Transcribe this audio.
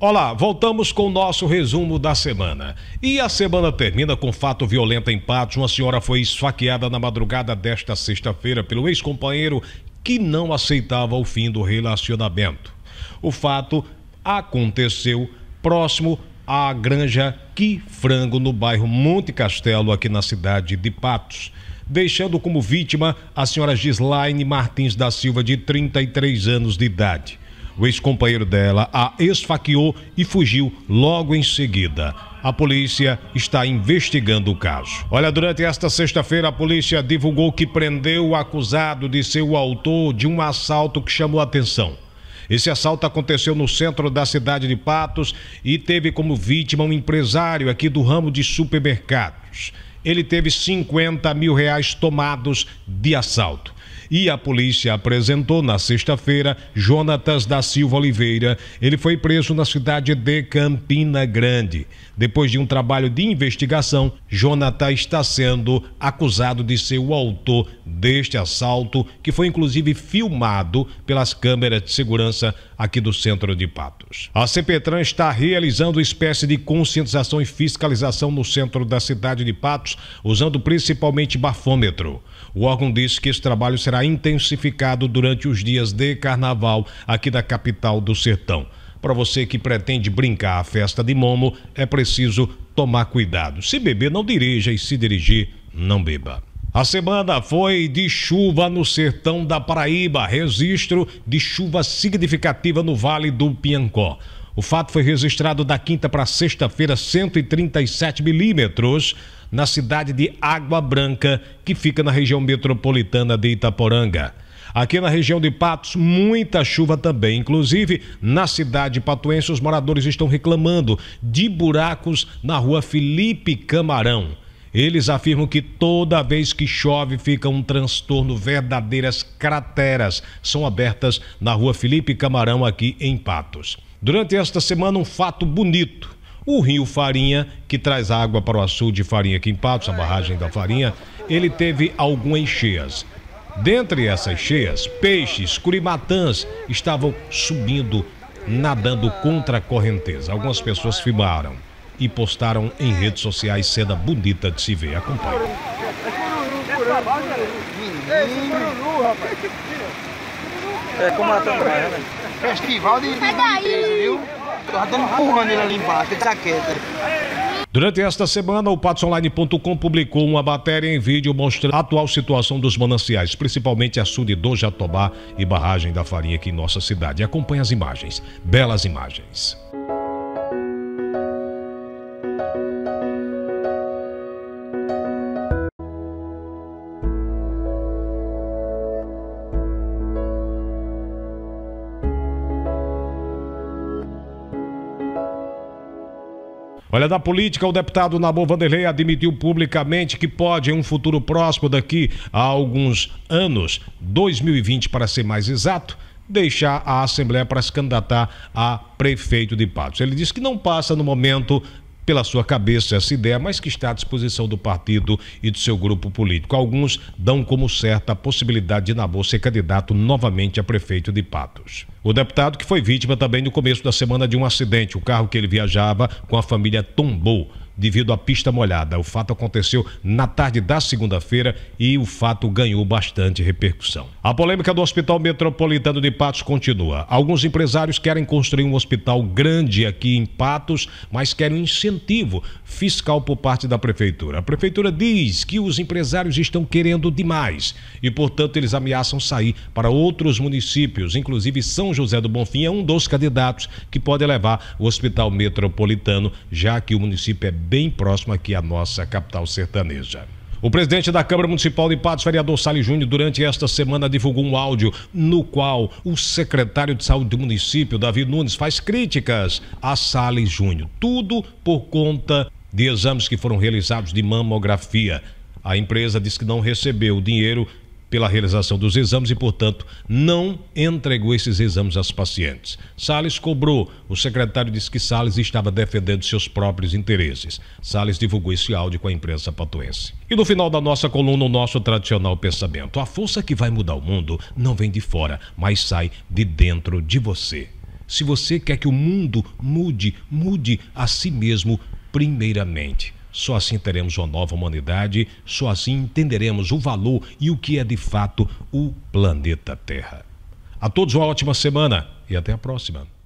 Olá, voltamos com o nosso resumo da semana. E a semana termina com fato violento em Patos. Uma senhora foi esfaqueada na madrugada desta sexta-feira pelo ex-companheiro que não aceitava o fim do relacionamento. O fato aconteceu próximo à granja Que Frango, no bairro Monte Castelo, aqui na cidade de Patos deixando como vítima a senhora Gislaine Martins da Silva, de 33 anos de idade. O ex-companheiro dela a esfaqueou e fugiu logo em seguida. A polícia está investigando o caso. Olha, durante esta sexta-feira, a polícia divulgou que prendeu o acusado de ser o autor de um assalto que chamou a atenção. Esse assalto aconteceu no centro da cidade de Patos e teve como vítima um empresário aqui do ramo de supermercados. Ele teve 50 mil reais tomados de assalto e a polícia apresentou na sexta-feira Jonatas da Silva Oliveira. Ele foi preso na cidade de Campina Grande. Depois de um trabalho de investigação, Jonatas está sendo acusado de ser o autor deste assalto, que foi inclusive filmado pelas câmeras de segurança aqui do centro de Patos. A CPTran está realizando espécie de conscientização e fiscalização no centro da cidade de Patos, usando principalmente bafômetro. O órgão disse que esse trabalho será será intensificado durante os dias de carnaval aqui da capital do Sertão. Para você que pretende brincar a festa de Momo, é preciso tomar cuidado. Se beber, não dirija, e se dirigir, não beba. A semana foi de chuva no sertão da Paraíba, registro de chuva significativa no Vale do Piancó. O fato foi registrado da quinta para sexta-feira, 137 milímetros na cidade de Água Branca, que fica na região metropolitana de Itaporanga. Aqui na região de Patos, muita chuva também. Inclusive, na cidade patuense, os moradores estão reclamando de buracos na rua Felipe Camarão. Eles afirmam que toda vez que chove fica um transtorno, verdadeiras crateras são abertas na rua Felipe Camarão, aqui em Patos. Durante esta semana, um fato bonito o Rio Farinha, que traz água para o açude de Farinha aqui em a barragem da Farinha, ele teve algumas cheias. Dentre essas cheias, peixes, curimatãs estavam subindo, nadando contra a correnteza. Algumas pessoas filmaram e postaram em redes sociais cena bonita de se ver. Acompanhe. É como a tá? Festival de, de, de, de, viu? empurrando ele ali embaixo, de Durante esta semana, o PatsOnline.com publicou uma matéria em vídeo mostrando a atual situação dos mananciais, principalmente a sul de Dojatobá e barragem da Farinha aqui em nossa cidade. Acompanhe as imagens, belas imagens. Olha, da política, o deputado Nabo Vanderlei admitiu publicamente que pode, em um futuro próximo, daqui a alguns anos, 2020 para ser mais exato, deixar a Assembleia para se candidatar a prefeito de Patos. Ele disse que não passa no momento pela sua cabeça essa ideia, mas que está à disposição do partido e do seu grupo político. Alguns dão como certa a possibilidade de Nabô ser candidato novamente a prefeito de Patos. O deputado, que foi vítima também no começo da semana de um acidente, o carro que ele viajava com a família tombou devido à pista molhada. O fato aconteceu na tarde da segunda-feira e o fato ganhou bastante repercussão. A polêmica do Hospital Metropolitano de Patos continua. Alguns empresários querem construir um hospital grande aqui em Patos, mas querem um incentivo fiscal por parte da prefeitura. A prefeitura diz que os empresários estão querendo demais e, portanto, eles ameaçam sair para outros municípios, inclusive São José do Bonfim é um dos candidatos que pode levar o Hospital Metropolitano, já que o município é bem próximo aqui à nossa capital sertaneja. O presidente da Câmara Municipal de Patos, vereador Sali Júnior, durante esta semana divulgou um áudio no qual o secretário de Saúde do município, Davi Nunes, faz críticas a Sales Júnior. Tudo por conta de exames que foram realizados de mamografia. A empresa diz que não recebeu o dinheiro pela realização dos exames e, portanto, não entregou esses exames aos pacientes. Salles cobrou. O secretário disse que Salles estava defendendo seus próprios interesses. Salles divulgou esse áudio com a imprensa patuense. E no final da nossa coluna, o nosso tradicional pensamento. A força que vai mudar o mundo não vem de fora, mas sai de dentro de você. Se você quer que o mundo mude, mude a si mesmo primeiramente. Só assim teremos uma nova humanidade, só assim entenderemos o valor e o que é de fato o planeta Terra. A todos uma ótima semana e até a próxima.